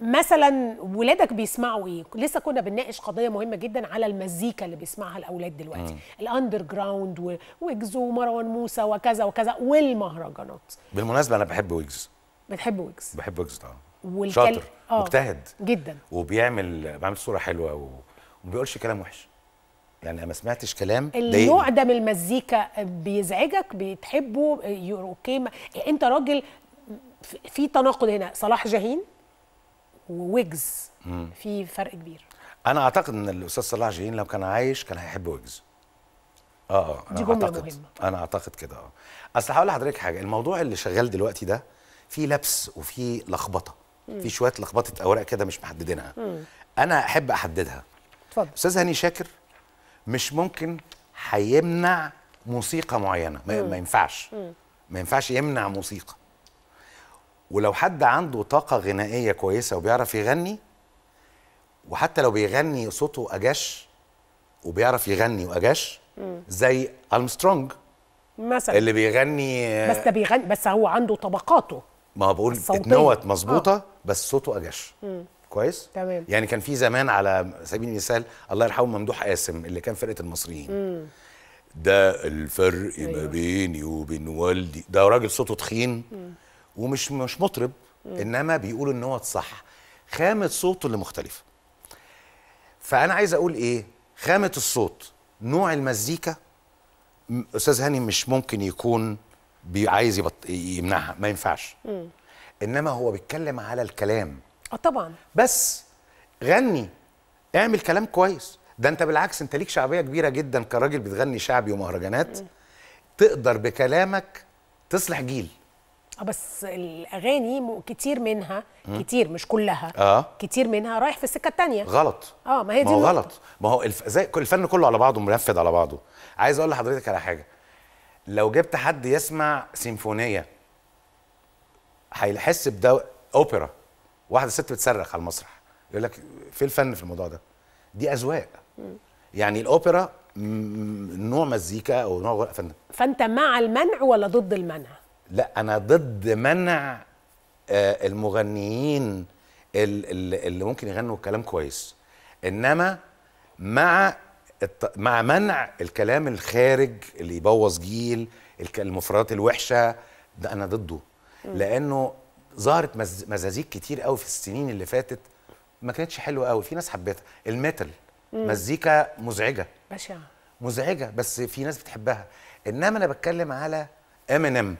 مثلا ولادك بيسمعوا ايه لسه كنا بنناقش قضيه مهمه جدا على المزيكا اللي بيسمعها الاولاد دلوقتي الاندر جراوند ويجز ومروان موسى وكذا وكذا والمهرجانات بالمناسبه انا بحب ويجز بتحب ويجز بحب ويجز طبعا والكل... شاطر آه. مجتهد جدا وبيعمل بيعمل صوره حلوه و... وما بيقولش كلام وحش يعني ما سمعتش كلام النوع ده من المزيكا بيزعجك بتحبه اوكي انت راجل في تناقض هنا صلاح جاهين وويجز في فرق كبير انا اعتقد ان الاستاذ صلاح جايين لو كان عايش كان هيحب ويجز آه،, اه انا دي جملة اعتقد مهمة. انا اعتقد كده اه اصل هقول لحضرتك حاجه الموضوع اللي شغال دلوقتي ده في لبس وفي لخبطه في شويه لخبطه اوراق كده مش محددينها انا احب احددها اتفضل استاذ هاني شاكر مش ممكن هيمنع موسيقى معينه ما, ما ينفعش ما ينفعش يمنع موسيقى ولو حد عنده طاقه غنائيه كويسه وبيعرف يغني وحتى لو بيغني صوته اجش وبيعرف يغني واجش زي المسترونج مثلا اللي بيغني بس ده بيغني بس هو عنده طبقاته ما هو بقول اتنوت مظبوطه آه. بس صوته اجش مم. كويس تمام يعني كان في زمان على سبيل المثال الله يرحمه ممدوح قاسم اللي كان فرقه المصريين مم. ده الفرق أيوة. ما بيني وبين والدي ده راجل صوته تخين مم. ومش مش مطرب انما بيقول ان هو اتصح خامه صوته اللي مختلفه فانا عايز اقول ايه خامه الصوت نوع المزيكا استاذ هاني مش ممكن يكون عايز يبط... يمنعها ما ينفعش م. انما هو بيتكلم على الكلام اه طبعا بس غني اعمل كلام كويس ده انت بالعكس انت ليك شعبيه كبيره جدا كراجل بتغني شعبي ومهرجانات م. تقدر بكلامك تصلح جيل آه، بس الاغاني كتير منها كتير مش كلها آه. كتير منها رايح في السكه الثانيه غلط اه ما هي دي ما هو غلط ما هو الف... زي الفن كله على بعضه منفذ على بعضه عايز اقول لحضرتك على حاجه لو جبت حد يسمع سيمفونيه هيحس بده اوبرا واحده ست بتصرخ على المسرح يقول لك في الفن في الموضوع ده دي اذواق يعني الاوبرا نوع مزيكا او نوع فن فانت مع المنع ولا ضد المنع لا انا ضد منع آه، المغنيين اللي ممكن يغنوا كلام كويس انما مع مع منع الكلام الخارج اللي يبوظ جيل المفردات الوحشه ده انا ضده لانه ظهرت مزازيك كتير قوي في السنين اللي فاتت ما كانتش حلوه قوي في ناس حبتها الميتال مزيكا مزعجه بشعه مزعجه بس في ناس بتحبها انما انا بتكلم على ام ام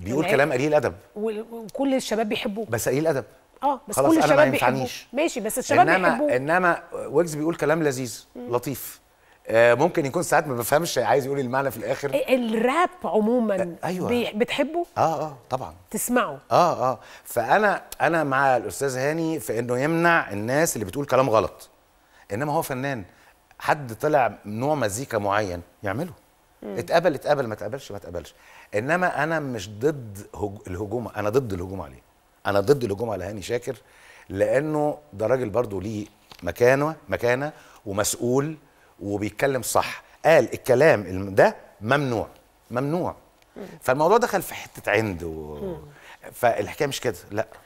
بيقول كلام قليل ادب وكل الشباب بيحبوه بس قليل ادب اه بس كل الشباب بيحبوه ماشي بس الشباب إنما بيحبوه انما ويجز بيقول كلام لذيذ لطيف آه، ممكن يكون ساعات ما بفهمش عايز يقول المعنى في الاخر إيه، الراب عموما آه، أيوة. بي... بتحبه اه اه طبعا تسمعه اه اه فانا انا مع الاستاذ هاني في انه يمنع الناس اللي بتقول كلام غلط انما هو فنان حد طلع نوع مزيكا معين يعمله اتقبل اتقبل ما اتقبلش ما اتقبلش انما انا مش ضد الهجوم انا ضد الهجوم عليه انا ضد الهجوم على هاني شاكر لانه ده راجل برضه ليه مكانه مكانه ومسؤول وبيتكلم صح قال الكلام ده ممنوع ممنوع فالموضوع دخل في حته عنده و... فالحكايه مش كده لا